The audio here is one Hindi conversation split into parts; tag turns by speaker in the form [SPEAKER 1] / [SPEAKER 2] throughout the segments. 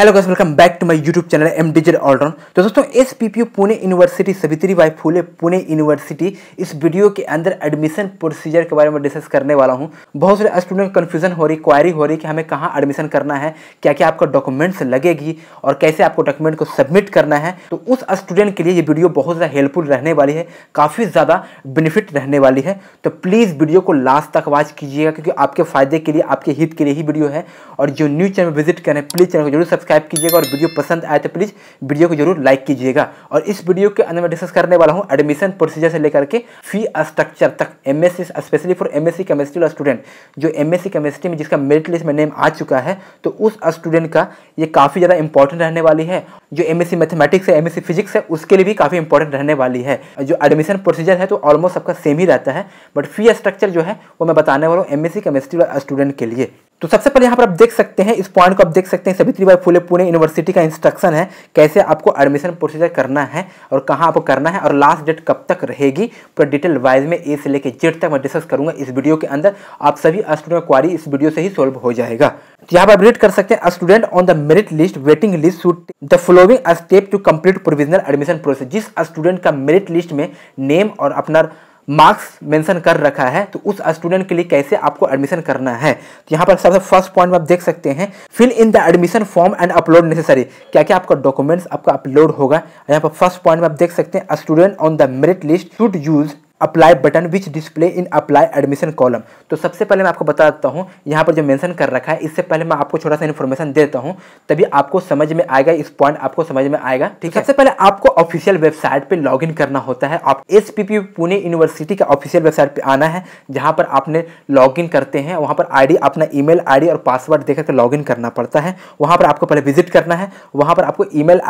[SPEAKER 1] hello guys welcome back to my YouTube channel M diesel allround तो दोस्तों S P P Pune university Savitri by Phule Pune university इस वीडियो के अंदर एडमिशन प्रोसीजर के बारे में डिस्कस करने वाला हूं बहुत सारे स्टूडेंट कन्फ्यूजन हो रही क्वायरी हो रही कि हमें कहाँ एडमिशन करना है क्या क्या आपका डॉक्यूमेंट्स लगेगी और कैसे आपको डॉक्यूमेंट को सबमिट करना है तो उस स्टूडेंट के लिए ये वीडियो बहुत ज़्यादा हेल्पफुल रहने वाली है काफ़ी ज़्यादा बेनिफिट रहने वाली है तो प्लीज़ वीडियो को लास्ट तक वॉच कीजिएगा क्योंकि आपके फायदे के लिए आपके हित के लिए ही वीडियो है और जो न्यूज़ चैनल विजिट करें प्लीज़ चैनल को जरूर सब्सक्राइब सब्सक्राइब कीजिएगा और वीडियो पसंद आए तो प्लीज़ वीडियो को जरूर लाइक कीजिएगा और इस वीडियो के अंदर मैं डिस्कस करने वाला हूँ एडमिशन प्रोसीजर से लेकर के फी स्ट्रक्चर तक M specially for M chemistry chemistry student जो एम केमिस्ट्री में जिसका मेरिट लिस्ट में नेम आ चुका है तो उस स्टूडेंट का ये काफ़ी ज़्यादा इंपॉर्टेंट रहने वाली है जो एम मैथमेटिक्स है एम फिजिक्स है उसके लिए भी काफ़ी इंपॉर्टेंट रहने वाली है जो एडमिशन प्रोसीजर है तो ऑलमोस्ट सबका सेम ही रहता है बट फी स्ट्रक्चर जो है वो मैं बताने वाला हूँ एम एस केमिस्ट्री स्टूडेंट के लिए तो सबसे पहले यहाँ पर आप देख सकते हैं इस पॉइंट को आप देख सकते हैं सवित्री बाई फूले पुणे यूनिवर्सिटी का इंस्ट्रक्शन है कैसे आपको एडमिशन प्रोसीजर करना है और कहाँ आपको करना है और लास्ट डेट कब तक रहेगी पूरा डिटेल वाइज में ए से लेकर जेड तक मैं डिस्कस करूंगा इस वीडियो के अंदर आप सभी स्टूडेंट क्वारी इस वीडियो से ही सोल्व हो जाएगा तो यहाँ पर आप रीड कर सकते हैं student on the merit list waiting list should the following step to complete provisional admission process जिस स्टूडेंट का मेरिट लिस्ट में नेम और अपना मार्क्स मेंशन कर रखा है तो उस स्टूडेंट के लिए कैसे आपको एडमिशन करना है तो यहाँ पर सबसे फर्स्ट पॉइंट आप देख सकते हैं fill in the admission form and upload necessary क्या क्या आपका डॉक्यूमेंट्स आपका अपलोड होगा यहाँ पर फर्स्ट पॉइंट में आप देख सकते हैं student on the merit list should use apply button which display in apply admission column तो सबसे पहले मैं आपको बता देता हूँ यहाँ पर जो मेंशन कर रखा है इससे पहले मैं आपको छोटा सा इन्फॉर्मेशन देता हूँ तभी आपको समझ में आएगा इस पॉइंट आपको समझ में आएगा ठीक है सबसे पहले आपको ऑफिशियल वेबसाइट पर लॉग करना होता है आप एस पुणे यूनिवर्सिटी का ऑफिशियल वेबसाइट पर आना है जहाँ पर आपने लॉग करते हैं वहाँ पर आई अपना ई मेल और पासवर्ड देकर के लॉग करना पड़ता है वहाँ पर आपको पहले विजिट करना है वहाँ पर आपको ई मेल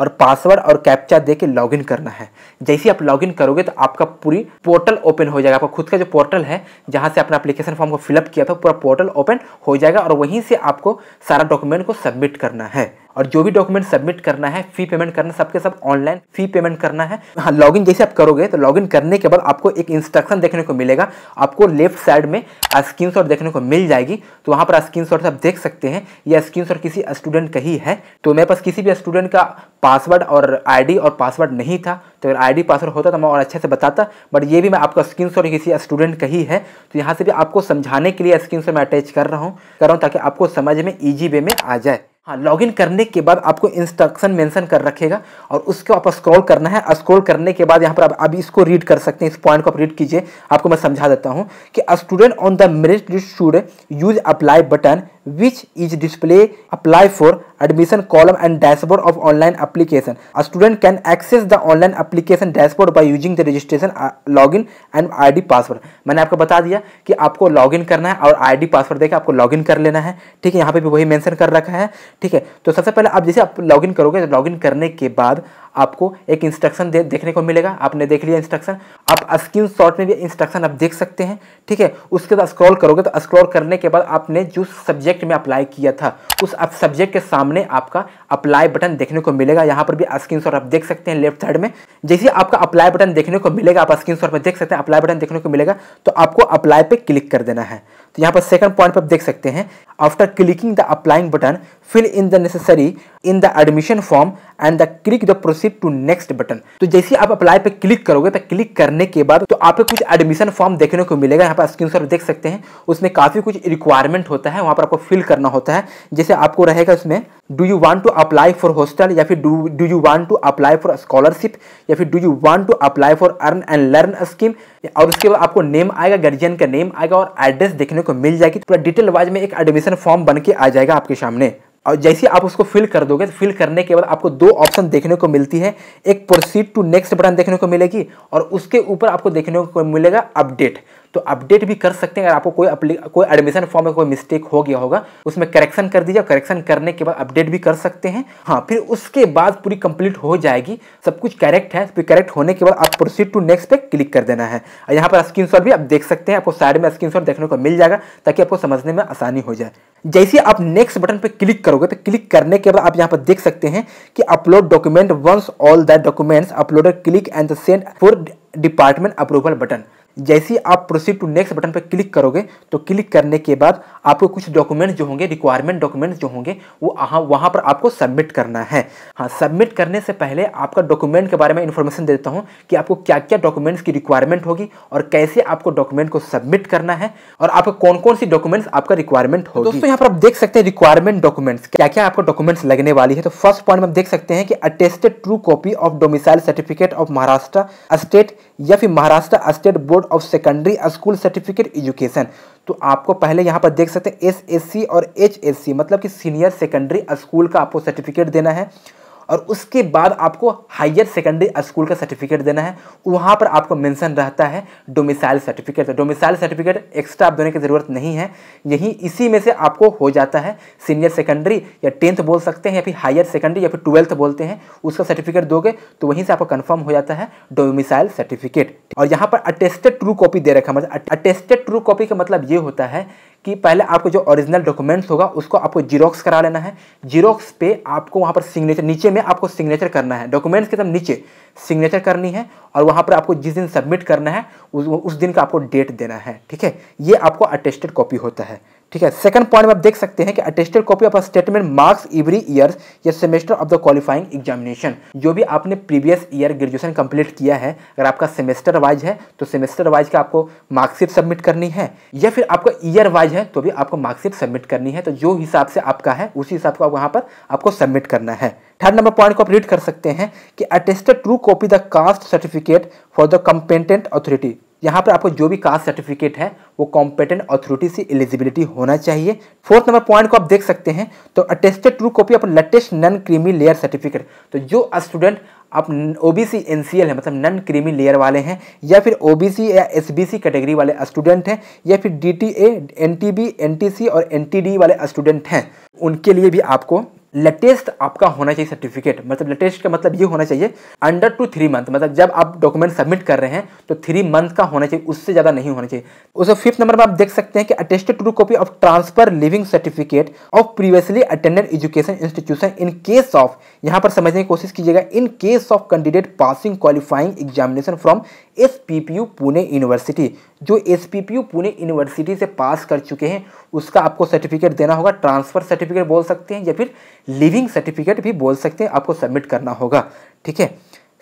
[SPEAKER 1] और पासवर्ड और कैप्चा दे के करना है जैसे आप लॉग करोगे तो आपका पूरी भी पोर्टल ओपन हो जाएगा आपका खुद का जो पोर्टल है जहां से आपने एप्लीकेशन फॉर्म को फिलअप किया था पूरा पोर्टल ओपन हो जाएगा और वहीं से आपको सारा डॉक्यूमेंट को सबमिट करना है और जो भी डॉक्यूमेंट सबमिट करना है फी पेमेंट करना सबके सब ऑनलाइन फी पेमेंट करना है हाँ लॉगिन जैसे आप करोगे तो लॉगिन करने के बाद आपको एक इंस्ट्रक्शन देखने को मिलेगा आपको लेफ्ट साइड में स्क्रीन देखने को मिल जाएगी तो वहाँ पर स्क्रीन आप देख सकते हैं यह स्क्रीन किसी स्टूडेंट का ही है तो मेरे पास किसी भी स्टूडेंट का पासवर्ड और आई और पासवर्ड नहीं था तो अगर आई पासवर्ड होता तो मैं और अच्छे से बताता बट ये भी मैं आपका स्क्रीन किसी स्टूडेंट का ही है तो यहाँ से भी आपको समझाने के लिए स्क्रीन मैं अटैच कर रहा हूँ कर रहा हूँ ताकि आपको समझ में ईजी वे में आ जाए हाँ इन करने के बाद आपको इंस्ट्रक्शन मेंशन कर रखेगा और उसको आप स्क्रॉल करना है स्क्रॉल करने के बाद यहाँ पर आप अभी इसको रीड कर सकते हैं इस पॉइंट को आप रीड कीजिए आपको मैं समझा देता हूँ कि student on the merit list should use apply button which is display apply for admission column and dashboard of online application student can access the online application dashboard by using the registration log in and ID password मैंने आपको बता दिया कि आपको लॉग इन करना है और आईडी पासवर्ड देकर आपको लॉग इन कर लेना है ठीक है यहाँ पे भी वही मैंशन कर रखा है ठीक है तो सबसे पहले आप जैसे आप इन करोगे लॉग तो इन करने के बाद आपको एक इंस्ट्रक्शन दे देखने को मिलेगा आपने देख लिया इंस्ट्रक्शन आप स्क्रीन शॉट में भी इंस्ट्रक्शन आप देख सकते हैं ठीक है उसके बाद स्क्रॉल करोगे तो स्क्रॉल करने के बाद आपने जो सब्जेक्ट में अप्लाई किया था उस आप सब्जेक्ट के सामने आपका अप्लाई बटन देखने को मिलेगा यहाँ पर भी स्क्रीन आप देख सकते हैं लेफ्ट साइड में जैसे आपका अप्लाई बटन देखने को मिलेगा आप स्क्रीन पर देख सकते हैं अप्लाई बटन देखने को मिलेगा तो आपको अप्लाई पर क्लिक कर देना है तो यहाँ पर सेकंड पॉइंट पर आप देख सकते हैं after clicking the applying button fill in the necessary in the admission form and the click the proceed to next button तो जैसे आप अप्लाई पे क्लिक करोगे पर क्लिक करने के बाद तो आपको कुछ एडमिशन फॉर्म देखने को मिलेगा यहाँ पर स्क्रीन पर देख सकते हैं उसमें काफ़ी कुछ रिक्वायरमेंट होता है वहाँ पर आपको फिल करना होता है जैसे आपको रहेगा उसमें do you want to apply for hostel या फिर do you want to apply for scholarship या फिर do you want to apply for earn and learn scheme और उसके बाद आपको नेम आएगा गार्जियन का नेम आएगा और एड्रेस देखने को मिल जाएगी तो पूरा डिटेल वाइज में एक एडमिशन फॉर्म बन के आ जाएगा आपके सामने और जैसे आप उसको फिल कर दोगे तो फिल करने के बाद आपको दो ऑप्शन देखने को मिलती है एक प्रोसीड टू नेक्स्ट बटन देखने को मिलेगी और उसके ऊपर आपको देखने को मिलेगा अपडेट तो अपडेट भी कर सकते हैं अगर आपको कोई कोई एडमिशन फॉर्म में कोई मिस्टेक हो गया होगा उसमें करेक्शन कर दीजिए करेक्शन करने के बाद अपडेट भी कर सकते हैं हाँ फिर उसके बाद पूरी कंप्लीट हो जाएगी सब कुछ करेक्ट है फिर करेक्ट होने के बाद आप प्रोसीड टू नेक्स्ट पे क्लिक कर देना है यहाँ पर स्क्रीन भी आप देख सकते हैं आपको साइड में स्क्रीन देखने को मिल जाएगा ताकि आपको समझने में आसानी हो जाए जैसे आप नेक्स्ट बटन पर क्लिक करोगे तो क्लिक करने के बाद आप यहाँ पर देख सकते हैं कि upload document once all that documents uploaded click and send for department approval button जैसे आप प्रोसीड टू नेक्स्ट बटन पर क्लिक करोगे तो क्लिक करने के बाद आपको कुछ डॉक्यूमेंट्स जो होंगे रिक्वायरमेंट डॉक्यूमेंट्स जो होंगे वो वहाँ पर आपको सबमिट करना है हाँ सबमिट करने से पहले आपका डॉक्यूमेंट के बारे में इन्फॉर्मेशन दे देता हूँ कि आपको क्या क्या डॉक्यूमेंट्स की रिक्वायरमेंट होगी और कैसे आपको डॉक्यूमेंट को सबमिट करना है और आपको कौन कौन सी डॉक्यूमेंट्स आपका रिक्वायरमेंट तो होगी दोस्तों यहाँ पर आप देख सकते हैं रिक्वायरमेंट डॉक्यूमेंट्स क्या क्या आपको डॉक्यूमेंट्स लगने वाली है तो फर्स्ट पॉइंट में आप देख सकते हैं कि attested true copy of domicile certificate of Maharashtra state या फिर Maharashtra state board board of secondary school certificate education तो आपको पहले यहाँ पर देख सकते हैं एस और एच मतलब कि सीनियर सेकेंडरी स्कूल का आपको सर्टिफिकेट देना है और उसके बाद आपको हायर सेकेंडरी स्कूल का सर्टिफिकेट देना है वहाँ पर आपको मेंशन रहता है डोमिसाइल सर्टिफिकेट तो डोमिसाइल सर्टिफिकेट एक्स्ट्रा आप देने की ज़रूरत नहीं है यही इसी में से आपको हो जाता है सीनियर सेकेंडरी या टेंथ बोल सकते हैं या फिर हायर सेकेंडरी या फिर ट्वेल्थ बोलते हैं उसका सर्टिफिकेट दोगे तो वहीं से आपको कन्फर्म हो जाता है डोमिसाइल सर्टिफिकेट और यहाँ पर अटेस्टेड ट्रू कॉपी दे रखा मतलब अटेस्टेड ट्रू कॉपी का मतलब ये होता है कि पहले आपको जो ओरिजिनल डॉक्यूमेंट्स होगा उसको आपको जीरोक्स करा लेना है जीरोक्स पे आपको वहाँ पर सिग्नेचर नीचे में आपको सिग्नेचर करना है डॉक्यूमेंट्स के एकदम नीचे सिग्नेचर करनी है और वहाँ पर आपको जिस दिन सबमिट करना है उस, उस दिन का आपको डेट देना है ठीक है ये आपको अटेस्टेड कॉपी होता है ठीक है सेकंड पॉइंट में आप देख सकते हैं कि attested copy of statement marks every year या semester of the qualifying examination जो भी आपने प्रीवियस ईयर ग्रेजुएशन कंप्लीट किया है अगर आपका सेमेस्टर वाइज है तो सेमेस्टर वाइज का आपको मार्कशीट सबमिट करनी है या फिर आपका ईयर वाइज है तो भी आपको मार्कशीट सबमिट करनी है तो जो हिसाब से आपका है उसी हिसाब को वहां पर आपको सबमिट करना है थर्ड नंबर पॉइंट को आप रीड कर सकते हैं कि attested true copy the caste certificate for the competent authority यहाँ पर आपको जो भी कास्ट सर्टिफिकेट है वो कॉम्पिटेंट अथॉरिटी से एलिजिबिलिटी होना चाहिए फोर्थ नंबर पॉइंट को आप देख सकते हैं तो attested true copy of latest non creamy layer certificate तो जो स्टूडेंट आप O B C N C L है मतलब नन क्रीमी लेयर वाले हैं या फिर ओ बी सी या एस बी सी कैटेगरी वाले स्टूडेंट हैं या फिर D T A N T B N T C और एन टी डी वाले स्टूडेंट हैं उनके लिए भी आपको लेटेस्ट आपका होना चाहिए सर्टिफिकेट मतलब लेटेस्ट का मतलब ये होना चाहिए अंडर टू थ्री मंथ मतलब जब आप डॉक्यूमेंट सबमिट कर रहे हैं तो थ्री मंथ का होना चाहिए उससे ज़्यादा नहीं होना चाहिए उसमें फिफ्थ नंबर पर आप देख सकते हैं कि attested true copy of transfer leaving certificate of previously attended education institution in case of यहाँ पर समझने की कोशिश कीजिएगा in case of candidate passing qualifying examination from S Pune university जो एस पुणे यूनिवर्सिटी से पास कर चुके हैं उसका आपको सर्टिफिकेट देना होगा ट्रांसफ़र सर्टिफिकेट बोल सकते हैं या फिर लिविंग सर्टिफिकेट भी बोल सकते हैं आपको सबमिट करना होगा ठीक है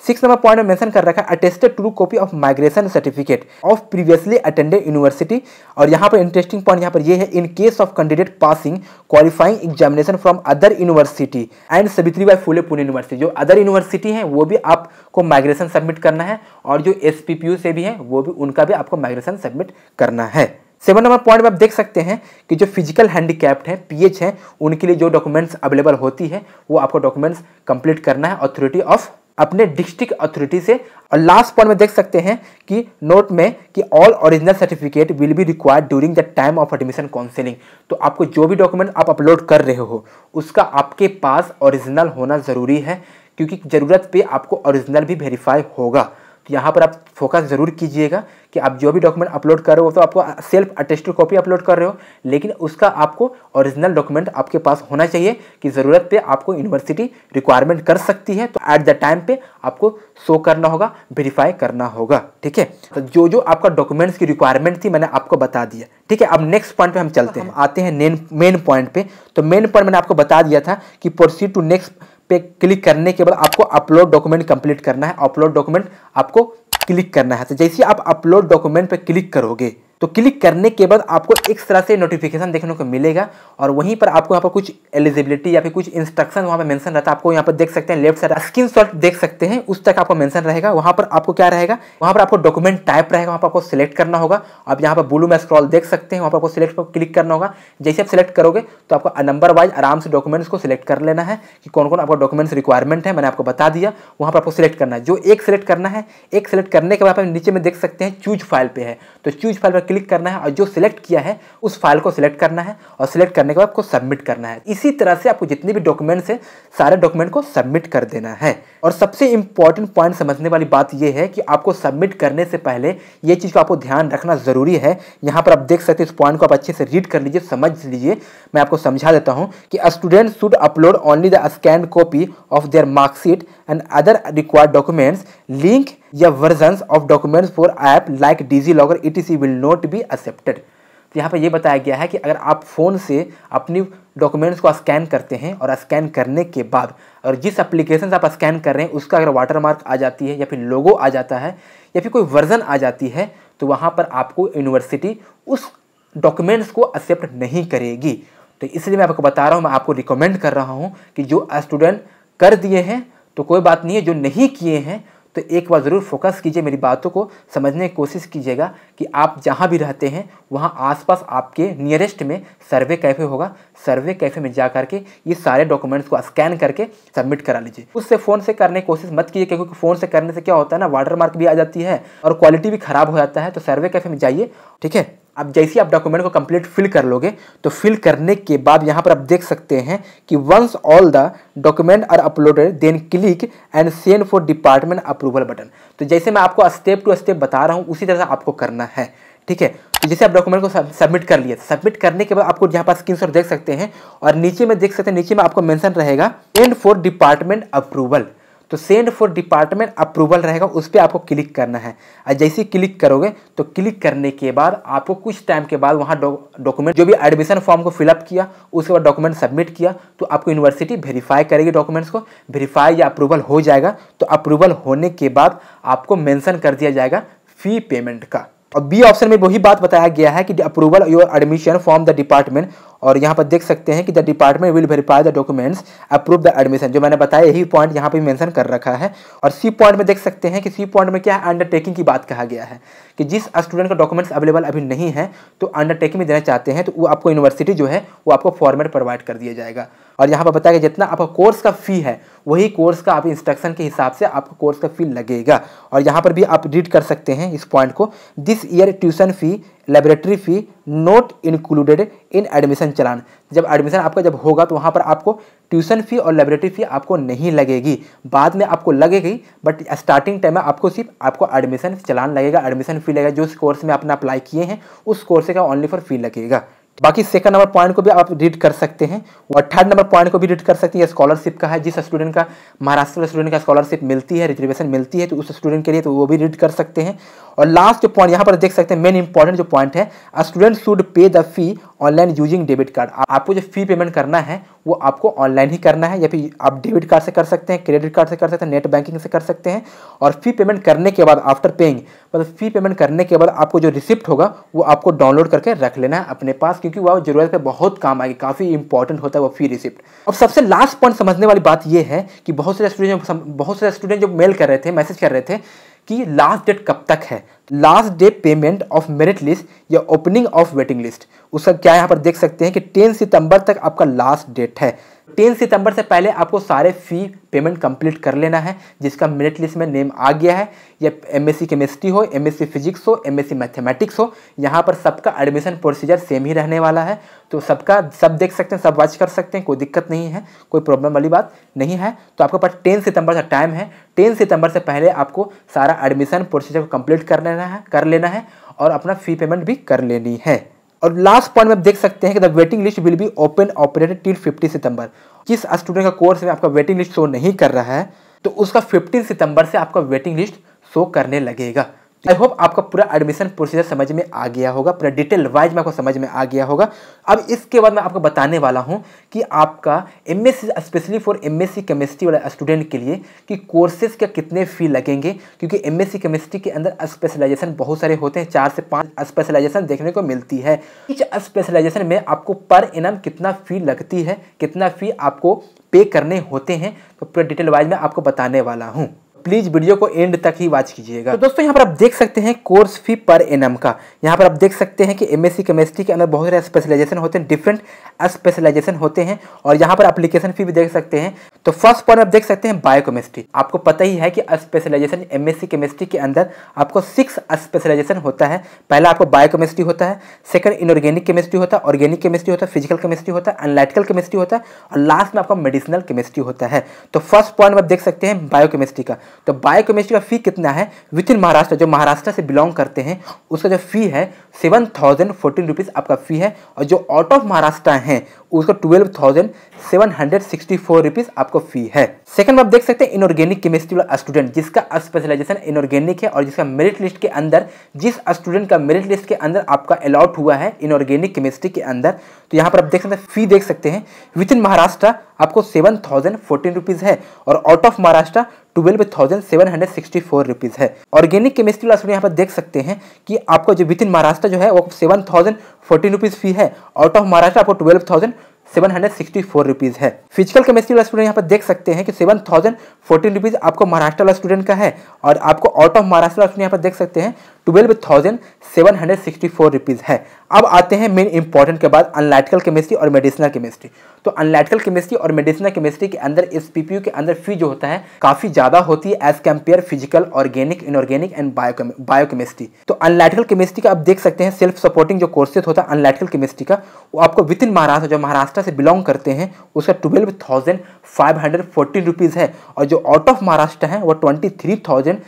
[SPEAKER 1] सिक्स नंबर पॉइंट में मेंशन कर रखा है attested true copy of migration certificate of previously attended university और यहाँ पर इंटरेस्टिंग पॉइंट यहाँ पर ये है in case of candidate passing qualifying examination from other university and Savitri by Phule Pune university जो अदर यूनिवर्सिटी है वो भी आपको माइग्रेशन सबमिट करना है और जो एस से भी है वो भी उनका भी आपको माइग्रेशन सबमिट करना है सेवन नंबर पॉइंट में आप देख सकते हैं कि जो फिजिकल हैंडीकैप्ड हैं पीएच हैं उनके लिए जो डॉक्यूमेंट्स अवेलेबल होती है वो आपको डॉक्यूमेंट्स कंप्लीट करना है अथॉरिटी ऑफ अपने डिस्ट्रिक्ट अथॉरिटी से और लास्ट पॉइंट में देख सकते हैं कि नोट में कि all original certificate will be required during the time of admission counselling तो आपको जो भी डॉक्यूमेंट आप अपलोड कर रहे हो उसका आपके पास ओरिजिनल होना ज़रूरी है क्योंकि ज़रूरत पे आपको ओरिजिनल भी वेरीफाई होगा तो यहाँ पर आप फोकस ज़रूर कीजिएगा कि आप जो भी डॉक्यूमेंट अपलोड कर रहे हो तो आपको सेल्फ अटेस्टेड कॉपी अपलोड कर रहे हो लेकिन उसका आपको ओरिजिनल डॉक्यूमेंट आपके पास होना चाहिए कि ज़रूरत पे आपको यूनिवर्सिटी रिक्वायरमेंट कर सकती है तो एट द टाइम पे आपको शो करना होगा वेरीफाई करना होगा ठीक है तो जो जो आपका डॉक्यूमेंट्स की रिक्वायरमेंट थी मैंने आपको बता दिया ठीक है अब नेक्स्ट पॉइंट पे हम चलते हैं आते हैं मेन पॉइंट पे तो मेन पॉइंट मैंने आपको बता दिया था कि प्रोसीड टू नेक्स्ट पे क्लिक करने के बाद आपको अपलोड डॉक्यूमेंट कंप्लीट करना है अपलोड डॉक्यूमेंट आपको क्लिक करना है तो जैसे आप अपलोड डॉक्यूमेंट पे क्लिक करोगे तो क्लिक करने के बाद आपको एक तरह से नोटिफिकेशन देखने को मिलेगा और वहीं पर आपको यहाँ पर कुछ एलिजिबिलिटी या फिर कुछ इंस्ट्रक्शन वहाँ पर मेंशन रहता है आपको यहाँ पर देख सकते हैं लेफ्ट साइड स्क्रीन शॉट देख सकते हैं उस तक आपको मेंशन रहेगा वहाँ पर आपको क्या रहेगा वहाँ पर आपको डॉक्यूमेंट टाइप रहेगा वहाँ पर आपको सिलेक्ट करना होगा आप यहाँ पर ब्लू में स्क्रॉल देख सकते हैं वहाँ पर आपको सिलेक्ट पर क्लिक करना होगा जैसे आप सिलेक्ट करोगे तो आपको नंबर वाइज आराम से डॉक्यूमेंट्स को सिलेक्ट कर लेना है कि कौन कौन आपका डॉक्यूमेंट्स रिक्वायरमेंट है मैंने आपको बता दिया वहाँ पर आपको सिलेक्ट करना है जो एक सिलेक्ट करना है एक सिलेक्ट करने के बाद आप नीचे में देख सकते हैं चूज फाइल पे है तो चूज फाइल पर क्लिक करना है और जो सिलेक्ट किया है उस फाइल को सिलेक्ट करना है और सिलेक्ट करने के बाद आपको सबमिट करना है इसी तरह से आपको जितने भी डॉक्यूमेंट्स हैं सारे डॉक्यूमेंट को सबमिट कर देना है और सबसे इंपॉर्टेंट पॉइंट समझने वाली बात यह है कि आपको सबमिट करने से पहले ये चीज़ को आपको ध्यान रखना ज़रूरी है यहाँ पर आप देख सकते हैं इस पॉइंट को आप अच्छे से रीड कर लीजिए समझ लीजिए मैं आपको समझा देता हूँ कि student should upload only the scan copy of their marksheet and other required documents link या version versions of documents for app like DigiLocker etc will not be accepted तो यहाँ पर यह बताया गया है कि अगर आप फ़ोन से अपनी डॉक्यूमेंट्स को स्कैन करते हैं और स्कैन करने के बाद और जिस एप्लीकेशन से आप स्कैन कर रहे हैं उसका अगर वाटर मार्क आ जाती है या फिर लोगो आ जाता है या फिर कोई वर्जन आ जाती है तो वहाँ पर आपको यूनिवर्सिटी उस डॉक्यूमेंट्स को एक्सेप्ट नहीं करेगी तो इसलिए मैं आपको बता रहा हूँ मैं आपको रिकमेंड कर रहा हूँ कि जो स्टूडेंट कर दिए हैं तो कोई बात नहीं है जो नहीं किए हैं तो एक बार ज़रूर फोकस कीजिए मेरी बातों को समझने की कोशिश कीजिएगा कि आप जहाँ भी रहते हैं वहाँ आसपास आपके नियरेस्ट में सर्वे कैफ़े होगा सर्वे कैफ़े में जा करके ये सारे डॉक्यूमेंट्स को स्कैन करके सबमिट करा लीजिए उससे फ़ोन से करने की कोशिश मत कीजिए क्योंकि फ़ोन से करने से क्या होता है ना वाटर मार्क भी आ जाती है और क्वालिटी भी ख़राब हो जाता है तो सर्वे कैफ़े में जाइए ठीक है अब जैसे आप डॉक्यूमेंट को कंप्लीट फिल कर लोगे तो फिल करने के बाद यहाँ पर आप देख सकते हैं कि once all the document are uploaded then click and send for department approval button तो जैसे मैं आपको स्टेप टू स्टेप बता रहा हूँ उसी तरह से आपको करना है ठीक है तो जैसे आप डॉक्यूमेंट को सबमिट कर लिए सबमिट करने के बाद आपको यहाँ पर स्क्रीन देख सकते हैं और नीचे में देख सकते हैं नीचे में आपको मैंसन रहेगा एंड फॉर डिपार्टमेंट अप्रूवल तो सेंड फॉर डिपार्टमेंट अप्रूवल रहेगा उस पर आपको क्लिक करना है और जैसे क्लिक करोगे तो क्लिक करने के बाद आपको कुछ टाइम के बाद वहाँ डॉक्यूमेंट जो भी एडमिशन फॉर्म को फिलअप किया उसके बाद डॉक्यूमेंट सबमिट किया तो आपको यूनिवर्सिटी वेरीफाई करेगी डॉक्यूमेंट्स को वेरीफाई या अप्रूवल हो जाएगा तो अप्रूवल होने के बाद आपको मैंसन कर दिया जाएगा फ़ी पेमेंट का और बी ऑप्शन में वही बात बताया गया है कि approval your admission from the department और यहाँ पर देख सकते हैं कि the department will verify the documents approve the admission जो मैंने बताया यही पॉइंट यहाँ पे मेंशन कर रखा है और सी पॉइंट में देख सकते हैं कि सी पॉइंट में क्या है अंडरटेकिंग की बात कहा गया है कि जिस स्टूडेंट का डॉक्यूमेंट्स अवेलेबल अभी नहीं है तो अंडरटेकिंग में देना चाहते हैं तो वो आपको यूनिवर्सिटी जो है वो आपको फॉर्मेट प्रोवाइड कर दिया जाएगा और यहाँ पर बताया गया जितना आपका कोर्स का फी है वही कोर्स का आप इंस्ट्रक्शन के हिसाब से आपको कोर्स का फी लगेगा और यहाँ पर भी आप रीड कर सकते हैं इस पॉइंट को this this year tuition fee laboratory fee not included in admission चलान जब एडमिशन आपका जब होगा तो वहाँ पर आपको ट्यूशन फी और लेबोरेटरी फी आपको नहीं लगेगी बाद में आपको लगेगी बट स्टार्टिंग टाइम में आपको सिर्फ आपको एडमिशन चलान लगेगा एडमिशन फी लगेगा जो कोर्स में आपने अप्लाई किए हैं उस कोर्स का ओनली फॉर फी लगेगा बाकी सेकंड नंबर पॉइंट को भी आप रीड कर सकते हैं और थर्ड नंबर पॉइंट को भी रीड कर सकते हैं स्कॉलरशिप का है जिस स्टूडेंट का महाराष्ट्र स्टूडेंट का स्कॉलरशिप मिलती है रिजर्वेशन मिलती है तो उस स्टूडेंट के लिए तो वो भी रीड कर सकते हैं और लास्ट जो पॉइंट यहाँ पर देख सकते हैं मेन इंपॉर्टेंट जो पॉइंट है student should pay the fee online using debit card आपको जो फी पेमेंट करना है वो आपको ऑनलाइन ही करना है या फिर आप डेबिट कार्ड से कर सकते हैं क्रेडिट कार्ड से कर सकते हैं नेट बैंकिंग से कर सकते हैं और फी पेमेंट करने के बाद आफ्टर पेइंग मतलब फी पेमेंट करने के बाद आपको जो रिसिप्ट होगा वो आपको डाउनलोड करके रख लेना है अपने पास क्योंकि वह जरूरत पर बहुत काम आएगी काफ़ी इंपॉर्टेंट होता है वो फी रिसिप्ट अब सबसे लास्ट पॉइंट समझने वाली बात यह है कि बहुत सारे स्टूडेंट बहुत सारे स्टूडेंट जो मेल कर रहे थे मैसेज कर रहे थे कि लास्ट डेट कब तक है last day payment of merit list या ओपनिंग ऑफ वेटिंग लिस्ट उसका क्या यहाँ पर देख सकते हैं कि टेन सितंबर तक आपका लास्ट डेट है तीन सितंबर से पहले आपको सारे फी पेमेंट कंप्लीट कर लेना है जिसका मेरिट लिस्ट में नेम आ गया है या एम एस केमिस्ट्री हो एम एस फिजिक्स हो एम एस मैथमेटिक्स हो यहाँ पर सबका एडमिशन प्रोसीजर सेम ही रहने वाला है तो सबका सब देख सकते हैं सब वॉच कर सकते हैं कोई दिक्कत नहीं है कोई प्रॉब्लम वाली बात नहीं है तो आपके पास टेन सितंबर का टाइम है टेन सितंबर से पहले आपको सारा एडमिशन प्रोसीजर को कंप्लीट कर लेना है कर लेना है और अपना फ़ी पेमेंट भी कर लेनी है और लास्ट पॉइंट में आप देख सकते हैं कि the waiting list will be open operated till 50 सितंबर जिस स्टूडेंट का कोर्स में आपका वेटिंग लिस्ट शो नहीं कर रहा है तो उसका 15 सितंबर से आपका वेटिंग लिस्ट शो करने लगेगा आई होप आपका पूरा एडमिशन प्रोसीजर समझ में आ गया होगा पूरा डिटेल वाइज में आपको समझ में आ गया होगा अब इसके बाद मैं आपको बताने वाला हूँ कि आपका M S specially for M S chemistry वाला स्टूडेंट के लिए कि कोर्सेज का कितने फ़ी लगेंगे क्योंकि एम एस केमिस्ट्री के अंदर स्पेशलाइजेशन बहुत सारे होते हैं चार से पाँच स्पेशलाइजेशन देखने को मिलती है इस स्पेशलाइजेशन में आपको पर इनम कितना फ़ी लगती है कितना फ़ी आपको पे करने होते हैं तो पूरा डिटेल वाइज में आपको बताने वाला हूँ प्लीज वीडियो को एंड तक ही वॉच कीजिएगा तो दोस्तों यहाँ पर आप देख सकते हैं कोर्स फी पर एनम का यहाँ पर आप देख सकते हैं कि एमएससी केमिस्ट्री के अंदर बहुत सारे स्पेशलाइजेशन होते हैं डिफरेंट स्पेशलाइजेशन होते हैं और यहाँ पर एप्लीकेशन फी भी देख सकते हैं तो फर्स्ट पॉइंट आप देख सकते हैं बायोकेमिस्ट्री आपको पता ही है कि स्पेशलाइजेशन एमएससी केमिस्ट्री के अंदर आपको सिक्स स्पेशलाइजेशन होता है पहला आपको बायोकेमिस्ट्री होता है सेकंड इनऑर्गेनिक केमिस्ट्री होता है ऑर्गेनिक केमिस्ट्री होता है फिजिकल केमिस्ट्री होता है अनलाइटिकल केमिस्ट्री होता है और लास्ट में आपका मेडिसिनल केमिस्ट्री होता है तो फर्स्ट पॉइंट आप देख सकते हैं बायोकेमिस्ट्री का तो बायोकेमिस्ट्री का फी कितना है विथ इन महाराष्ट्र जो महाराष्ट्र से बिलोंग करते हैं उसका जो फी है सेवन थाउजेंड फोर्टीन रुपीज़ आपका फी है और जो आउट ऑफ महाराष्ट्र हैं उसका twelve thousand seven hundred sixty four rupees आपको फी है सेकंड आप देख सकते हैं इनऑर्गेनिक केमिस्ट्री वाला स्टूडेंट जिसका स्पेशलाइजेशन इनऑर्गेनिक है और जिसका मेरिट लिस्ट के अंदर जिस स्टूडेंट का मेरिट लिस्ट के अंदर आपका अलाउट हुआ है इनऑर्गेनिक केमिस्ट्री के अंदर तो यहाँ पर आप देख सकते हैं फी देख सकते हैं विथ इन महाराष्ट्र आपको सेवन थाउजेंड फोर्टीन रुपीज़ है और out of Maharashtra twelve thousand seven hundred sixty four rupees है ऑर्गेनिक केमिस्ट्री वाला यहाँ पर देख सकते हैं कि आपको जो विथ इन महाराष्ट्र जो है वो seven thousand fourteen rupees fee है आउट ऑफ महाराष्ट्र आपको twelve thousand seven hundred sixty four rupees है फिजिकल केमिस्ट्री वाला स्टूडेंट यहाँ पर देख सकते हैं कि सेवन थाउजेंड फोर्टीन रुपीज़ आपको महाराष्ट्र वाला स्टूडेंट का है और आपको आउट ऑफ महाराष्ट्र वाला स्टूडेंट यहाँ पर देख सकते हैं twelve thousand seven hundred sixty four rupees है अब आते हैं मेन इंपॉर्टेंट के बाद अनलाइटिकल केमिस्ट्री और मेडिसिनल केमिस्ट्री तो अनलाइटिकल केमिस्ट्री और मेडिसिनल केमिस्ट्री के अंदर इस पी के अंदर फी जो होता है काफ़ी ज़्यादा होती है as compare physical organic inorganic and biochemistry तो अनलाइटिकल केमिस्ट्री का आप देख सकते हैं सेल्फ सपोर्टिंग जो कोर्सेज होता है अनलाइटिकल केमिस्ट्री का वो आपको विद इन महाराष्ट्र जो महाराष्ट्र से बिलोंग करते हैं उसका twelve thousand five hundred fourteen rupees है और जो आउट ऑफ महाराष्ट्र है वो twenty three thousand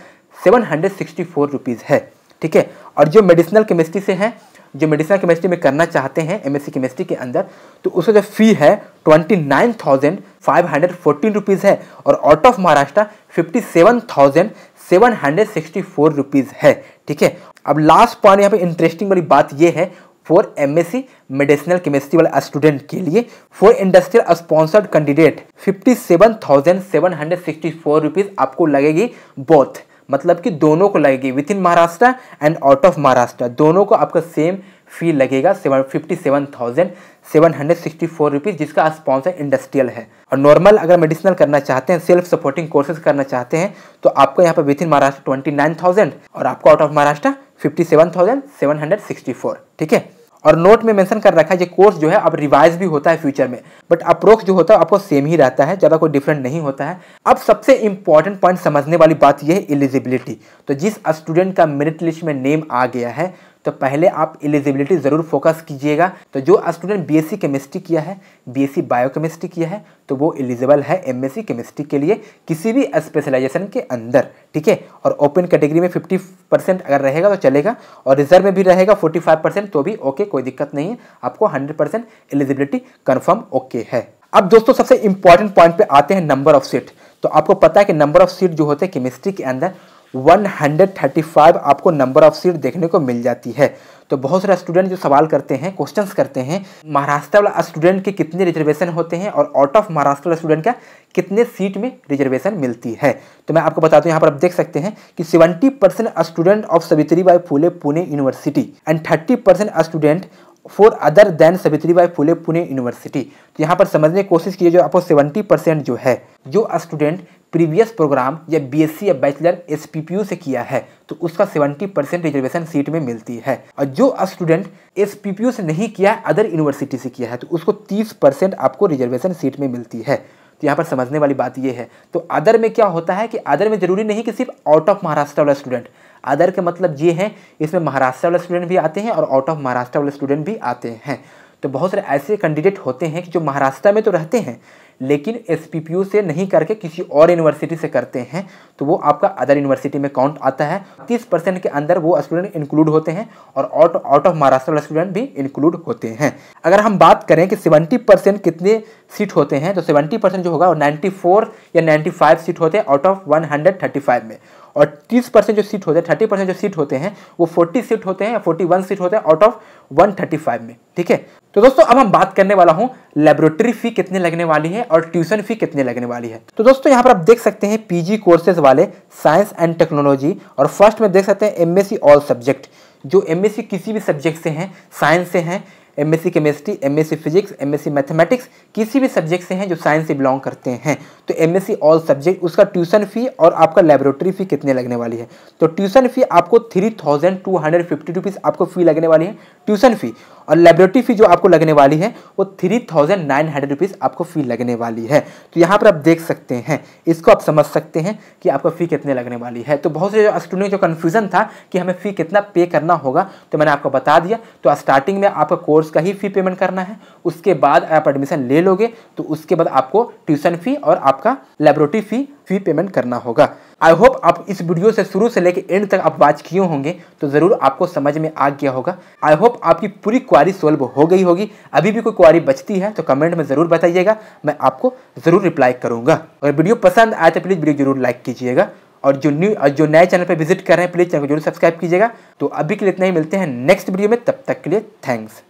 [SPEAKER 1] seven hundred sixty four rupees है ठीक है और जो मेडिसिनल केमिस्ट्री से है जो मेडिसिनल केमिस्ट्री में करना चाहते हैं एम केमिस्ट्री के अंदर तो उसका जो फी है twenty nine thousand five hundred fourteen rupees है और out of Maharashtra fifty seven thousand seven hundred sixty four rupees है ठीक है अब लास्ट पॉइंट यहाँ पे इंटरेस्टिंग वाली बात ये है फॉर एमएससी मेडिसिनल केमिस्ट्री वाले स्टूडेंट के लिए for industrial sponsored candidate fifty seven thousand seven hundred sixty four rupees आपको लगेगी बोथ मतलब कि दोनों को लगेगी within Maharashtra and out of Maharashtra दोनों को आपका सेम फी लगेगा seven fifty seven thousand seven hundred sixty four rupees जिसका स्पॉन्सर इंडस्ट्रियल है और नॉर्मल अगर मेडिसिनल करना चाहते हैं सेल्फ सपोर्टिंग कोर्सेज करना चाहते हैं तो आपको यहाँ पर within Maharashtra twenty nine thousand और आपको out of Maharashtra fifty seven thousand seven hundred sixty four ठीक है और नोट में मेंशन कर रखा है ये कोर्स जो है अब रिवाइज भी होता है फ्यूचर में बट अप्रोच जो होता है आपको सेम ही रहता है ज़्यादा कोई डिफरेंट नहीं होता है अब सबसे इंपॉर्टेंट पॉइंट समझने वाली बात यह है एलिजिबिलिटी तो जिस स्टूडेंट का मेरिट लिस्ट में नेम आ गया है तो पहले आप एलिजिबिलिटी ज़रूर फोकस कीजिएगा तो जो स्टूडेंट बीएससी केमिस्ट्री किया है बीएससी बायोकेमिस्ट्री किया है तो वो एलिजिबल है एमएससी केमिस्ट्री के लिए किसी भी स्पेशलाइजेशन के अंदर ठीक है और ओपन कैटेगरी में फिफ्टी परसेंट अगर रहेगा तो चलेगा और रिजर्व में भी रहेगा फोर्टी फाइव परसेंट तो भी ओके कोई दिक्कत नहीं है आपको hundred percent eligibility confirm okay है अब दोस्तों सबसे इंपॉर्टेंट पॉइंट पे आते हैं नंबर ऑफ सीट तो आपको पता है कि नंबर ऑफ सीट जो होते हैं केमिस्ट्री के अंदर 135 आपको नंबर ऑफ सीट देखने को मिल जाती है तो बहुत सारे स्टूडेंट जो सवाल करते हैं क्वेश्चंस करते हैं महाराष्ट्र वाला स्टूडेंट के कितने रिजर्वेशन होते हैं और आउट ऑफ महाराष्ट्र वाला स्टूडेंट का कितने सीट में रिजर्वेशन मिलती है तो मैं आपको बताता हूँ यहाँ पर आप देख सकते हैं कि seventy percent student of Savitri by Phule Pune university and thirty percent student for other than Savitri by Phule Pune university तो यहाँ पर समझने की कोशिश कीजिए जो आपको सेवेंटी परसेंट जो है जो स्टूडेंट प्रीवियस प्रोग्राम या बीएससी या बैचलर एसपीपीयू से किया है तो उसका 70 परसेंट रिजर्वेशन सीट में मिलती है और जो स्टूडेंट एसपीपीयू से नहीं किया अदर यूनिवर्सिटी से किया है तो उसको 30 परसेंट आपको रिजर्वेशन सीट में मिलती है तो यहाँ पर समझने वाली बात यह है तो अदर में क्या होता है कि अदर में जरूरी नहीं कि सिर्फ आउट ऑफ महाराष्ट्र वाला स्टूडेंट अदर के मतलब ये है इसमें महाराष्ट्र वाले स्टूडेंट भी आते हैं और आउट ऑफ महाराष्ट्र वाले स्टूडेंट भी आते हैं तो बहुत सारे ऐसे कैंडिडेट होते हैं कि जो महाराष्ट्र में तो रहते हैं लेकिन एस से नहीं करके किसी और यूनिवर्सिटी से करते हैं तो वो आपका अदर यूनिवर्सिटी में काउंट आता है तीस परसेंट के अंदर वो स्टूडेंट इंक्लूड होते हैं और आउट ऑफ महाराष्ट्र वाले स्टूडेंट भी इंक्लूड होते हैं अगर हम बात करें कि सेवेंटी परसेंट कितने सीट होते हैं तो सेवेंटी परसेंट जो होगा वो नाइन्टी फोर या नाइन्टी फाइव सीट होते हैं out of one hundred thirty five में और तीस परसेंट जो सीट होते हैं थर्टी परसेंट जो सीट होते हैं वो फोर्टी सीट होते हैं फोर्टी वन सीट होते हैं out of one thirty five में ठीक है तो दोस्तों अब हम बात करने वाला हूँ लेबोरेटरी फी कितने लगने वाली है और ट्यूशन फी कितने लगने वाली है तो दोस्तों यहाँ पर आप देख सकते हैं पीजी कोर्सेज वाले साइंस एंड टेक्नोलॉजी और फर्स्ट में देख सकते हैं एमएससी ऑल सब्जेक्ट जो एमएससी e किसी भी सब्जेक्ट से हैं साइंस से हैं M S C chemistry M S C physics M S C mathematics किसी भी सब्जेक्ट से हैं जो साइंस से बिलोंग करते हैं तो M S C all subject उसका ट्यूशन फ़ी और आपका लेबोरेटरी फ़ी कितने लगने वाली है तो ट्यूशन फ़ी आपको three thousand two hundred fifty rupees आपको फ़ी लगने वाली है ट्यूशन फ़ी और लेबोरेटरी फी जो आपको लगने वाली है वो three thousand nine hundred rupees आपको फ़ी लगने वाली है तो यहाँ पर आप देख सकते हैं इसको आप समझ सकते हैं कि आपको फ़ी कितने लगने वाली है तो बहुत से स्टूडेंट जो कन्फ्यूज़न था कि हमें फ़ी कितना पे करना होगा तो मैंने आपको बता दिया तो स्टार्टिंग में आपका कोर्स का ही फ़ी पेमेंट करना है उसके बाद आप एडमिशन ले लोगे तो उसके बाद आपको ट्यूशन फ़ी और आपका लेबोरेटरी फ़ी फ़ी पेमेंट करना होगा आई होप आप इस वीडियो से शुरू से लेकर एंड तक आप वॉच किए होंगे तो ज़रूर आपको समझ में आ गया होगा आई होप आपकी पूरी क्वारी सोल्व हो गई होगी अभी भी कोई क्वारी बचती है तो कमेंट में ज़रूर बताइएगा मैं आपको ज़रूर रिप्लाई करूँगा अगर वीडियो पसंद आए तो प्लीज़ वीडियो जरूर लाइक कीजिएगा और जो न्यू और जो नए चैनल पर विजिट कर रहे हैं प्लीज़ चैनल को जरूर सब्सक्राइब कीजिएगा तो अभी के लिए इतना ही मिलते हैं नेक्स्ट वीडियो में तब तक के लिए थैंक्स